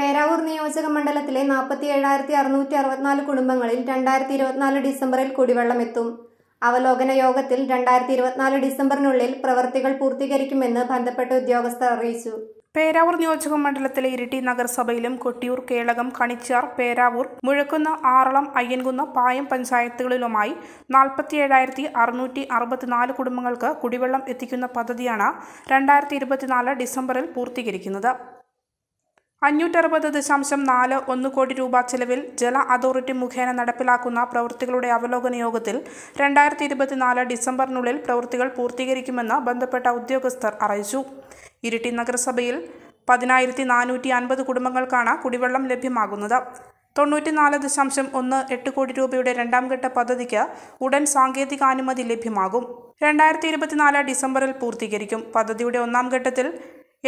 പേരാവൂർ നിയോജക മണ്ഡലത്തിലെ നാൽപ്പത്തി ഏഴായിരത്തി അറുന്നൂറ്റി അറുപത്തിനാല് കുടുംബങ്ങളിൽ രണ്ടായിരത്തി ഇരുപത്തിനാല് ഡിസംബറിൽ കുടിവെള്ളമെത്തും അവലോകന യോഗത്തിൽ രണ്ടായിരത്തി ഇരുപത്തിനാല് ഡിസംബറിനുള്ളിൽ പ്രവൃത്തികൾ പൂർത്തീകരിക്കുമെന്ന് ബന്ധപ്പെട്ട ഉദ്യോഗസ്ഥർ അറിയിച്ചു പേരാവൂർ നിയോജക മണ്ഡലത്തിലെ ഇരിട്ടി നഗരസഭയിലും കൊട്ടിയൂർ കേളകം കണിച്ചാർ പേരാവൂർ മുഴക്കുന്ന ആറളം അയ്യൻകുന്ന് പായം പഞ്ചായത്തുകളിലുമായി നാൽപ്പത്തി ഏഴായിരത്തി അറുന്നൂറ്റി അറുപത്തിനാല് കുടുംബങ്ങൾക്ക് കുടിവെള്ളം എത്തിക്കുന്ന പദ്ധതിയാണ് രണ്ടായിരത്തി ഇരുപത്തിനാല് ഡിസംബറിൽ പൂർത്തീകരിക്കുന്നത് അഞ്ഞൂറ്ററുപത് ദശാംശം നാല് ഒന്ന് കോടി രൂപ ചെലവിൽ ജല അതോറിറ്റി മുഖേന നടപ്പിലാക്കുന്ന പ്രവൃത്തികളുടെ അവലോകന യോഗത്തിൽ രണ്ടായിരത്തി ഇരുപത്തിനാല് ഡിസംബറിനുള്ളിൽ പ്രവൃത്തികൾ പൂർത്തീകരിക്കുമെന്ന് ബന്ധപ്പെട്ട ഉദ്യോഗസ്ഥർ അറിയിച്ചു ഇരിട്ടി നഗരസഭയിൽ പതിനായിരത്തി നാനൂറ്റി അൻപത് കുടുംബങ്ങൾക്കാണ് കുടിവെള്ളം ലഭ്യമാകുന്നത് തൊണ്ണൂറ്റിനാല് ദശാംശം ഒന്ന് എട്ട് കോടി രൂപയുടെ രണ്ടാം ഘട്ട പദ്ധതിക്ക് ഉടൻ സാങ്കേതികാനുമതി ലഭ്യമാകും രണ്ടായിരത്തി ഇരുപത്തിനാല് ഡിസംബറിൽ പൂർത്തീകരിക്കും പദ്ധതിയുടെ ഒന്നാം ഘട്ടത്തിൽ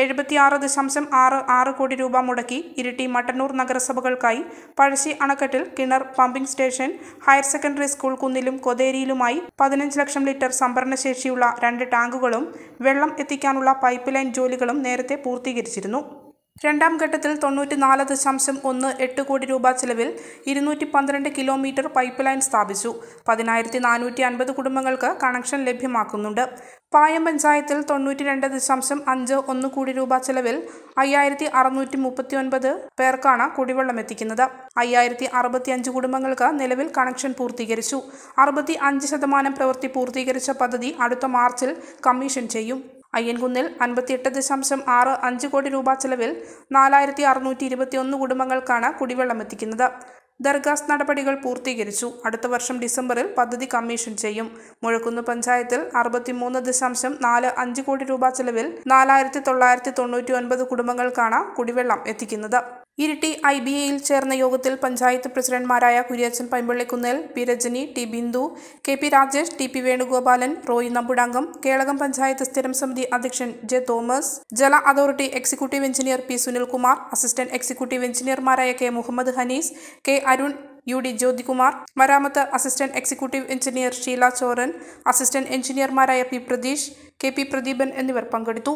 എഴുപത്തിയാറ് ദശാംശം ആറ് ആറ് കോടി രൂപ മുടക്കി ഇരിട്ടി മട്ടന്നൂർ നഗരസഭകൾക്കായി പഴശ്ശി അണക്കെട്ടിൽ കിണർ pumping station higher secondary school കുന്നിലും കൊതേരിയിലുമായി പതിനഞ്ച് ലക്ഷം ലിറ്റർ സംഭരണശേഷിയുള്ള രണ്ട് ടാങ്കുകളും വെള്ളം എത്തിക്കാനുള്ള പൈപ്പ് ലൈൻ ജോലികളും നേരത്തെ പൂർത്തീകരിച്ചിരുന്നു രണ്ടാം ഘട്ടത്തിൽ തൊണ്ണൂറ്റിനാല് ദശാംശം ഒന്ന് എട്ട് കോടി രൂപ ചെലവിൽ ഇരുന്നൂറ്റി പന്ത്രണ്ട് കിലോമീറ്റർ പൈപ്പ് ലൈൻ സ്ഥാപിച്ചു പതിനായിരത്തി നാനൂറ്റി അൻപത് കുടുംബങ്ങൾക്ക് കണക്ഷൻ ലഭ്യമാക്കുന്നുണ്ട് പായം പഞ്ചായത്തിൽ തൊണ്ണൂറ്റി രണ്ട് ദശാംശം അഞ്ച് ഒന്ന് കോടി രൂപ ചെലവിൽ അയ്യായിരത്തി അറുന്നൂറ്റി മുപ്പത്തി ഒൻപത് പേർക്കാണ് കുടിവെള്ളം എത്തിക്കുന്നത് അയ്യായിരത്തി അറുപത്തി അഞ്ച് കുടുംബങ്ങൾക്ക് നിലവിൽ കണക്ഷൻ പൂർത്തീകരിച്ചു അറുപത്തി അഞ്ച് ശതമാനം പ്രവൃത്തി പൂർത്തീകരിച്ച പദ്ധതി അടുത്ത മാർച്ചിൽ കമ്മീഷൻ ചെയ്യും അയ്യൻകുന്നിൽ അൻപത്തിയെട്ട് ദശാംശം ആറ് അഞ്ച് കോടി രൂപ ചെലവിൽ നാലായിരത്തി അറുന്നൂറ്റി ഇരുപത്തിയൊന്ന് കുടുംബങ്ങൾക്കാണ് കുടിവെള്ളം എത്തിക്കുന്നത് ദർഗാസ് നടപടികൾ പൂർത്തീകരിച്ചു അടുത്ത വർഷം ഡിസംബറിൽ പദ്ധതി കമ്മീഷൻ ചെയ്യും മുഴക്കുന്ന് പഞ്ചായത്തിൽ അറുപത്തിമൂന്ന് ദശാംശം നാല് അഞ്ച് കോടി രൂപ ചെലവിൽ നാലായിരത്തി തൊള്ളായിരത്തി തൊണ്ണൂറ്റി ഒൻപത് കുടുംബങ്ങൾക്കാണ് കുടിവെള്ളം എത്തിക്കുന്നത് ഇരിട്ടി ഐ ബി എയിൽ ചേർന്ന യോഗത്തിൽ പഞ്ചായത്ത് പ്രസിഡന്റ്മാരായ Kuriachan Paimpallikunnel P Rajani T Bindu K P Rajesh T P Venugopalan Roy Nambudankam Kelakam panchayat സ്ഥിരം സമിതി അധ്യക്ഷൻ ജെ തോമസ് ജല authority executive engineer P Sunilkumar assistant executive എഞ്ചിനീയർമാരായ K Muhammad Hanees K Arun U D Jyothikumar മരാമത്ത് assistant executive engineer Sheela Choran assistant എഞ്ചിനീയർമാരായ P Pratheesh K P Pradeepan എന്നിവർ പങ്കെടുത്തു